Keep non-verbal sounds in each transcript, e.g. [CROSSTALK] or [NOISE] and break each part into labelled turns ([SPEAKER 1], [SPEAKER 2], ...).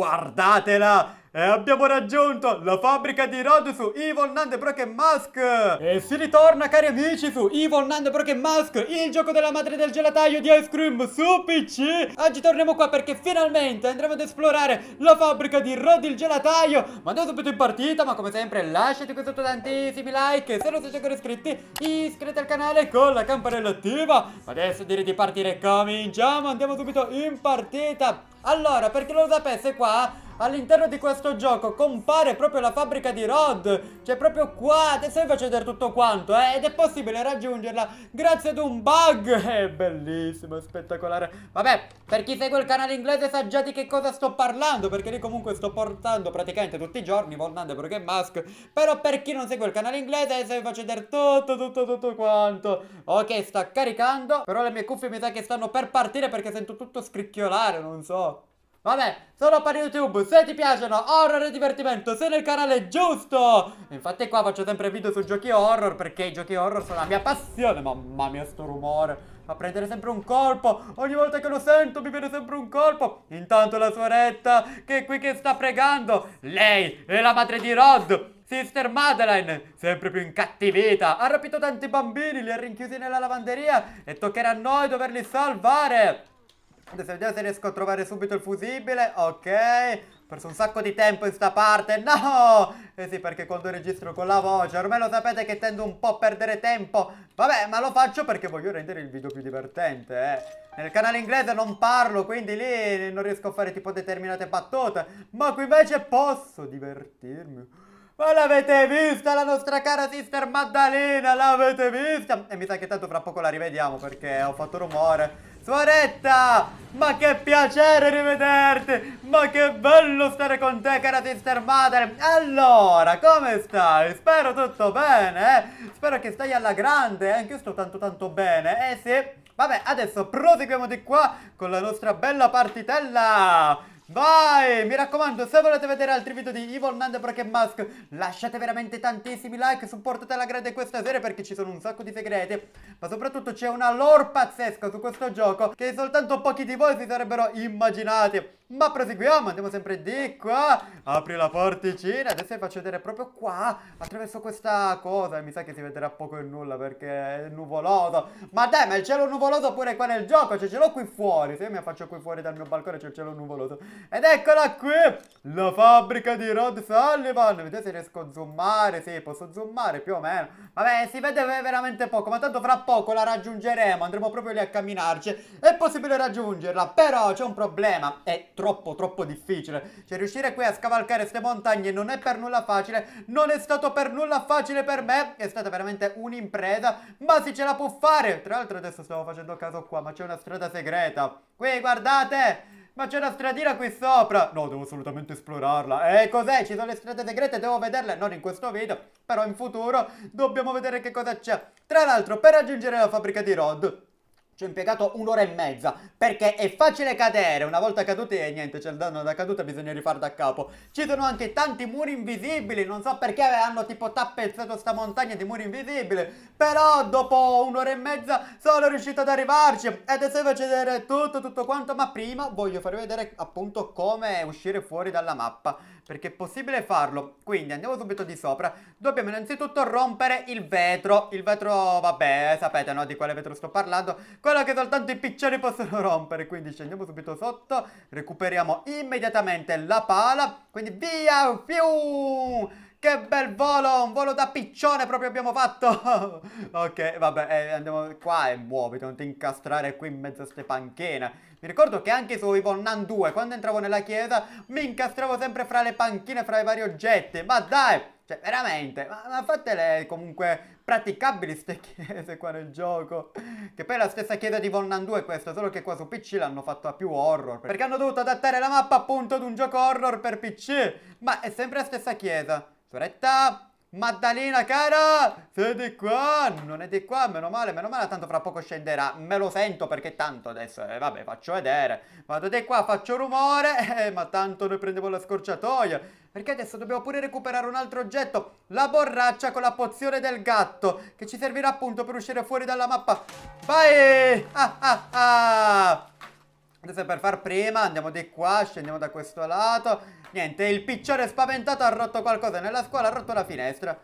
[SPEAKER 1] Guardatela! E abbiamo raggiunto la fabbrica di Rod su Evil Nand Broken Mask E si ritorna cari amici su Evil Nand Broken Mask Il gioco della madre del gelataio di Ice Cream su PC Oggi torniamo qua perché finalmente andremo ad esplorare la fabbrica di Rod il gelataio Ma andiamo subito in partita ma come sempre lasciate qui sotto tantissimi like Se non siete ancora iscritti iscrivetevi al canale con la campanella attiva Ma adesso direi di partire cominciamo andiamo subito in partita Allora per chi non lo sapesse qua all'interno di questo gioco compare proprio la fabbrica di Rod. Cioè proprio qua, adesso vi faccio vedere tutto quanto, eh, ed è possibile raggiungerla grazie ad un bug. [LAUGHS] È bellissimo, spettacolare. Vabbè, per chi segue il canale inglese sa già di che cosa sto parlando, perché lì comunque sto portando praticamente tutti i giorni Volnande Pro Game Mask. Però per chi non segue il canale inglese adesso vi faccio vedere tutto, tutto, tutto quanto. Ok, sta caricando, però le mie cuffie mi sa che stanno per partire perché sento tutto scricchiolare, non so. Vabbè, sono per YouTube, se ti piacciono horror e divertimento, sei nel canale giusto! Infatti qua faccio sempre video su giochi horror, perché i giochi horror sono la mia passione. Mamma mia, sto rumore. Fa prendere sempre un colpo, ogni volta che lo sento mi viene sempre un colpo. Intanto la suoretta, che è qui che sta pregando, lei è la madre di Rod. Sister Madeleine, sempre più incattivita, ha rapito tanti bambini, li ha rinchiusi nella lavanderia e toccherà a noi doverli salvare. Adesso vediamo se riesco a trovare subito il fusibile. Ok. Ho perso un sacco di tempo in sta parte. No! Eh sì, perché quando registro con la voce, ormai lo sapete che tendo un po' a perdere tempo. Vabbè, ma lo faccio perché voglio rendere il video più divertente, eh. Nel canale inglese non parlo, quindi lì non riesco a fare tipo determinate battute. Ma qui invece posso divertirmi. Ma l'avete vista la nostra cara sister Maddalena? L'avete vista? E mi sa che tanto fra poco la rivediamo perché ho fatto rumore. Suoretta, ma che piacere rivederti, ma che bello stare con te cara sister madre Allora, come stai? Spero tutto bene, eh? Spero che stai alla grande, eh? anche io sto tanto tanto bene, eh sì Vabbè, adesso proseguiamo di qua con la nostra bella partitella Vai! Mi raccomando, se volete vedere altri video di Evil Nando Broken Mask, lasciate veramente tantissimi like, supportate la grande questa serie perché ci sono un sacco di segreti, ma soprattutto c'è una lore pazzesca su questo gioco che soltanto pochi di voi si sarebbero immaginati. Ma proseguiamo, andiamo sempre di qua, apri la porticina, adesso vi faccio vedere proprio qua, attraverso questa cosa, mi sa che si vedrà poco e nulla perché è nuvoloso. Ma dai, ma il cielo nuvoloso pure qua nel gioco, cioè ce l'ho qui fuori, se io mi affaccio qui fuori dal mio balcone c'è il cielo nuvoloso. Ed eccola qui, la fabbrica di Rod Sullivan. Vedete se riesco a zoomare, sì, posso zoomare più o meno. Vabbè, si vede veramente poco, ma tanto fra poco la raggiungeremo, andremo proprio lì a camminarci. È possibile raggiungerla, però c'è un problema, è troppo troppo difficile. Cioè riuscire qui a scavalcare queste montagne non è per nulla facile, non è stato per nulla facile per me, è stata veramente un'impresa, ma si ce la può fare. Tra l'altro adesso stavo facendo caso qua, ma c'è una strada segreta. Qui, guardate! Ma c'è una stradina qui sopra! No, devo assolutamente esplorarla. Eh, cos'è? Ci sono le strade segrete, devo vederle. Non in questo video, però in futuro dobbiamo vedere che cosa c'è. Tra l'altro, per raggiungere la fabbrica di Rod, ci ho impiegato un'ora e mezza, perché è facile cadere, una volta caduti e eh, niente, c'è cioè, il danno da caduta, bisogna rifare da capo. Ci sono anche tanti muri invisibili, non so perché hanno tipo tappezzato sta montagna di muri invisibili, però dopo un'ora e mezza sono riuscito ad arrivarci e adesso vi faccio vedere tutto, tutto quanto, ma prima voglio farvi vedere appunto come uscire fuori dalla mappa, perché è possibile farlo. Quindi andiamo subito di sopra, dobbiamo innanzitutto rompere il vetro, il vetro vabbè sapete no di quale vetro sto parlando, quella che soltanto i piccioni possono rompere. Quindi scendiamo subito sotto, recuperiamo immediatamente la pala, quindi via, fiu! Che bel volo, un volo da piccione proprio abbiamo fatto [LAUGHS] Ok, vabbè, eh, andiamo qua e muoviti, non ti incastrare qui in mezzo a ste panchine mi ricordo che anche su Ivonnan 2, quando entravo nella chiesa, mi incastravo sempre fra le panchine, fra i vari oggetti. Ma dai! Cioè, veramente, ma, ma fatele comunque praticabili queste chiese qua nel gioco. Che poi è la stessa chiesa di Volnan 2 questa, solo che qua su PC l'hanno fatta più horror. Perché hanno dovuto adattare la mappa appunto ad un gioco horror per PC. Ma è sempre la stessa chiesa. Soretta, Maddalena cara, sei di qua, non è di qua, meno male, meno male, tanto fra poco scenderà, me lo sento perché tanto adesso, eh, vabbè faccio vedere, vado di qua, faccio rumore, [LAUGHS] eh, ma tanto noi prendiamo la scorciatoia, perché adesso dobbiamo pure recuperare un altro oggetto. La borraccia con la pozione del gatto. Che ci servirà appunto per uscire fuori dalla mappa. Vai! Ah ah ah! Adesso per far prima andiamo di qua, scendiamo da questo lato. Niente, il piccione spaventato ha rotto qualcosa nella scuola, ha rotto la finestra.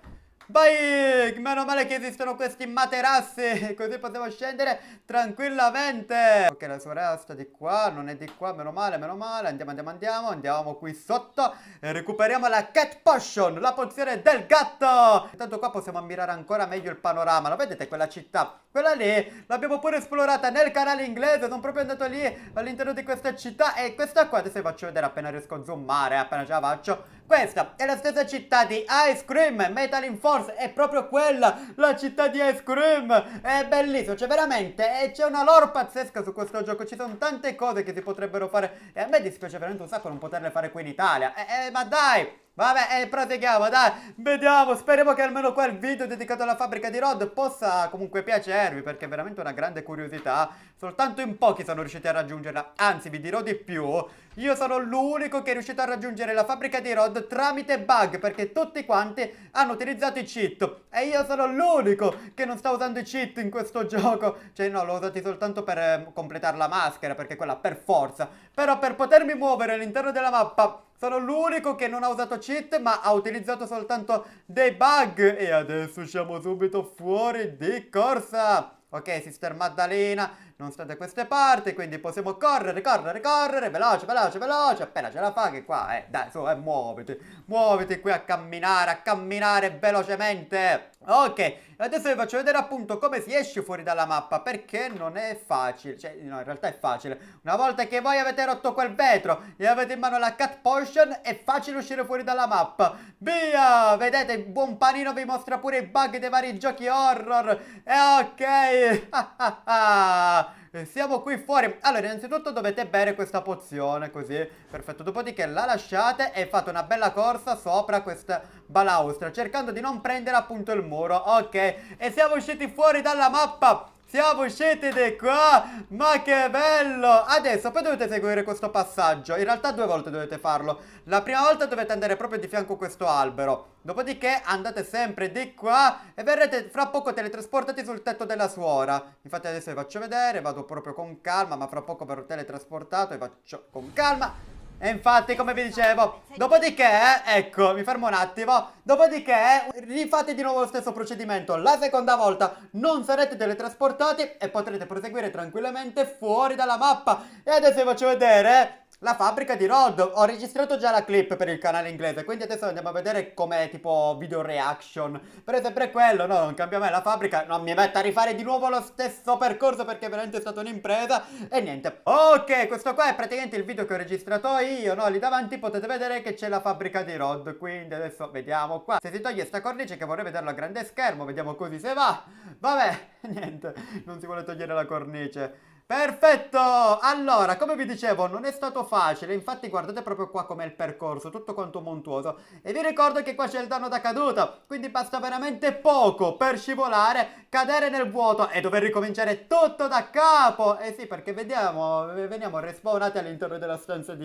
[SPEAKER 1] Bike! Meno male che esistono questi materassi [LAUGHS] Così possiamo scendere tranquillamente Ok la sorella sta di qua Non è di qua Meno male, meno male Andiamo, andiamo, andiamo Andiamo qui sotto E recuperiamo la cat potion La pozione del gatto Intanto qua possiamo ammirare ancora meglio il panorama Lo vedete quella città? Quella lì l'abbiamo pure esplorata nel canale inglese Sono proprio andato lì all'interno di questa città E questa qua adesso vi faccio vedere appena riesco a zoomare Appena ce la faccio questa è la stessa città di Ice Cream, Metal in Force è proprio quella, la città di Ice Cream, è bellissimo, c'è veramente eh, c'è una lore pazzesca su questo gioco, ci sono tante cose che si potrebbero fare e a me dispiace veramente un sacco non poterle fare qui in Italia, eh, eh, ma dai! Vabbè, eh, proseguiamo, dai, vediamo, speriamo che almeno quel video dedicato alla fabbrica di Rod possa comunque piacervi, perché è veramente una grande curiosità, soltanto in pochi sono riusciti a raggiungerla, anzi vi dirò di più, io sono l'unico che è riuscito a raggiungere la fabbrica di Rod tramite bug, perché tutti quanti hanno utilizzato i cheat, e io sono l'unico che non sta usando i cheat in questo [LAUGHS] gioco, cioè no, l'ho usato soltanto per eh, completare la maschera, perché quella per forza, però per potermi muovere all'interno della mappa sono l'unico che non ha usato cheat ma ha utilizzato soltanto dei bug E adesso siamo subito fuori di corsa Ok, Sister Maddalena non sta da queste parti, quindi possiamo correre, correre, correre, veloce, veloce, veloce, appena ce la fa che qua, eh, dai, su, eh, muoviti, muoviti qui a camminare, a camminare velocemente. Ok, adesso vi faccio vedere appunto come si esce fuori dalla mappa, perché non è facile, cioè, no, in realtà è facile. Una volta che voi avete rotto quel vetro e avete in mano la cat potion, è facile uscire fuori dalla mappa. Via! Vedete, il buon panino vi mostra pure i bug dei vari giochi horror. E eh, ok! [LAUGHS] Ah, ah, ah allora, eh, siamo qui fuori. Allora, innanzitutto dovete bere questa pozione, così, perfetto. Dopodiché la lasciate e fate una bella corsa sopra questa balaustra, cercando di non prendere appunto il muro. Ok, e siamo usciti fuori dalla mappa. Siamo di qua Ma che bello Adesso poi dovete seguire questo passaggio In realtà due volte dovete farlo La prima volta dovete andare proprio di fianco a questo albero Dopodiché andate sempre di qua E verrete fra poco teletrasportati sul tetto della suora Infatti adesso vi faccio vedere Vado proprio con calma Ma fra poco verrò teletrasportato E faccio con calma e infatti, come vi dicevo, dopodiché, ecco, mi fermo un attimo, dopodiché rifate di nuovo lo stesso procedimento. La seconda volta non sarete teletrasportati e potrete proseguire tranquillamente fuori dalla mappa. E adesso vi faccio vedere la fabbrica di Rod, ho registrato già la clip per il canale inglese, quindi adesso andiamo a vedere com'è tipo video reaction. Però è sempre quello, no, non cambia mai la fabbrica, non mi metta a rifare di nuovo lo stesso percorso perché veramente è stata un'impresa e niente. Ok, questo qua è praticamente il video che ho registrato io, no, lì davanti potete vedere che c'è la fabbrica di Rod, quindi adesso vediamo qua. Se si toglie sta cornice che vorrei vederla a grande schermo, vediamo così se va. Vabbè, [LAUGHS] niente, non si vuole togliere la cornice. Perfetto! Allora, come vi dicevo, non è stato facile, infatti guardate proprio qua com'è il percorso, tutto quanto montuoso. E vi ricordo che qua c'è il danno da caduta, quindi basta veramente poco per scivolare, cadere nel vuoto e dover ricominciare tutto da capo. Eh sì, perché vediamo, eh, veniamo respawnati all'interno della stanza di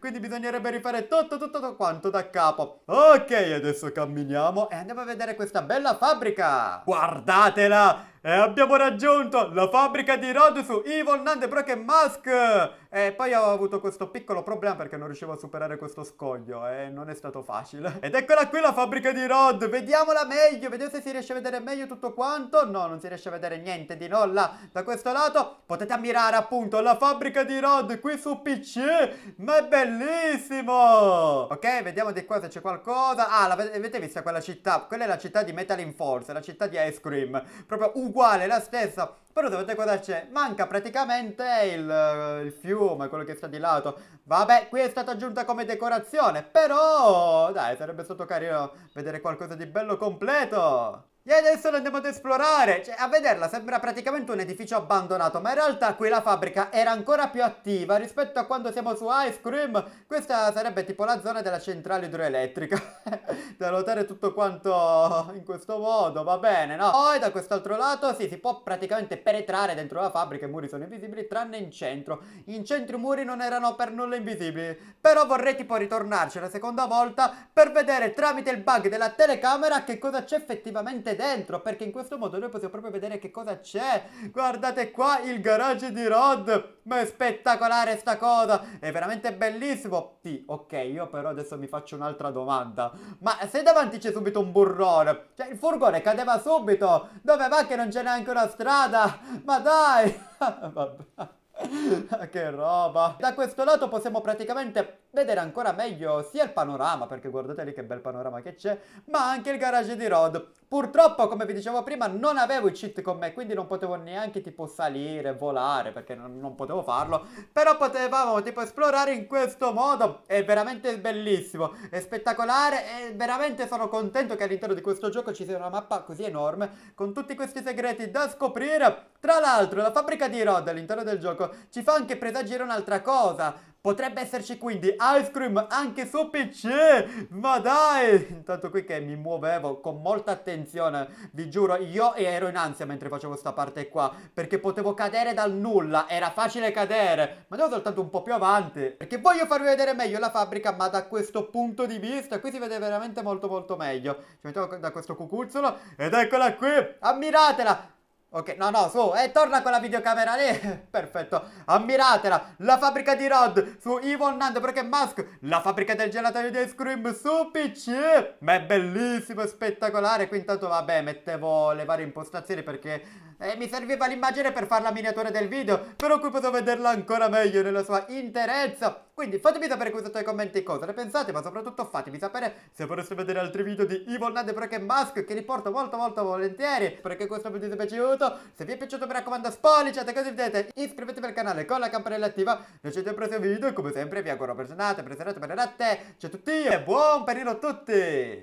[SPEAKER 1] quindi bisognerebbe rifare tutto, tutto, tutto quanto da capo. Ok, adesso camminiamo e andiamo a vedere questa bella fabbrica! Guardatela! E abbiamo raggiunto la fabbrica di Rodus su Evil None The Broken Mask e poi ho avuto questo piccolo problema perché non riuscivo a superare questo scoglio e non è stato facile. Ed eccola qui la fabbrica di Rod, vediamola meglio, vediamo se si riesce a vedere meglio tutto quanto. No, non si riesce a vedere niente di nulla da questo lato. Potete ammirare appunto la fabbrica di Rod qui su PC, ma è bellissimo! Ok, vediamo di qua se c'è qualcosa. Ah, l'avete vista quella città? Quella è la città di Metal in Force, la città di Ice Cream. Proprio uguale, la stessa. Però dovete guardarci, manca praticamente il, il fiume più, ma quello che sta di lato. Vabbè, qui è stata aggiunta come decorazione, però dai, sarebbe stato carino vedere qualcosa di bello completo. E adesso lo andiamo ad esplorare. Cioè, a vederla sembra praticamente un edificio abbandonato, ma in realtà qui la fabbrica era ancora più attiva rispetto a quando siamo su Ice Cream. Questa sarebbe tipo la zona della centrale idroelettrica. [LAUGHS] da ruotare tutto quanto in questo modo, va bene, no? Poi da quest'altro lato, sì, si può praticamente penetrare dentro la fabbrica, i muri sono invisibili, tranne in centro. In centro i muri non erano per nulla invisibili. Però vorrei tipo ritornarci la seconda volta per vedere tramite il bug della telecamera che cosa c'è effettivamente dentro perché in questo modo noi possiamo proprio vedere che cosa c'è. Guardate qua il garage di Rod, ma è spettacolare sta cosa, è veramente bellissimo. Sì, ok, io però adesso mi faccio un'altra domanda. Ma se davanti c'è subito un burrone, cioè il furgone cadeva subito, dove va che non c'è neanche una strada? Ma dai! [LAUGHS] Vabbè. [LAUGHS] che roba! Da questo lato possiamo praticamente vedere ancora meglio sia il panorama, perché guardate lì che bel panorama che c'è, ma anche il garage di Rod. Purtroppo, come vi dicevo prima, non avevo i cheat con me, quindi non potevo neanche tipo salire, volare, perché non, non potevo farlo. Però potevamo tipo esplorare in questo modo, è veramente bellissimo, è spettacolare e veramente sono contento che all'interno di questo gioco ci sia una mappa così enorme, con tutti questi segreti da scoprire. Tra l'altro, la fabbrica di Rod all'interno del gioco ci fa anche presagire un'altra cosa. Potrebbe esserci quindi Ice Cream anche su PC, ma dai! Intanto qui che mi muovevo con molta attenzione, vi giuro, io ero in ansia mentre facevo questa parte qua, perché potevo cadere dal nulla, era facile cadere, ma devo soltanto un po' più avanti, perché voglio farvi vedere meglio la fabbrica, ma da questo punto di vista, qui si vede veramente molto molto meglio. Ci mettiamo da questo cucuzzolo, ed eccola qui, ammiratela! Ok, no, no, su, e eh, torna con la videocamera lì. [LAUGHS] Perfetto, ammiratela. La fabbrica di Rod su Evil Nando perché Mask, La fabbrica del gelato di Ice Cream su PC. Ma è bellissimo, è spettacolare. Qui intanto, vabbè, mettevo le varie impostazioni perché e mi serviva l'immagine per fare la miniatura del video, però qui posso vederla ancora meglio nella sua interezza. Quindi fatemi sapere qui sotto ai commenti cosa ne pensate, ma soprattutto fatemi sapere se vorreste vedere altri video di Evil Nade Broken Mask che riporto molto molto volentieri. Spero che questo video vi sia piaciuto. Se vi è piaciuto mi raccomando spolliciate così vedete, iscrivetevi al canale con la campanella attiva. Noi ci vediamo al prossimo video e come sempre vi auguro per giornate, per serate, per notte. Ciao a tutti e buon perino a tutti!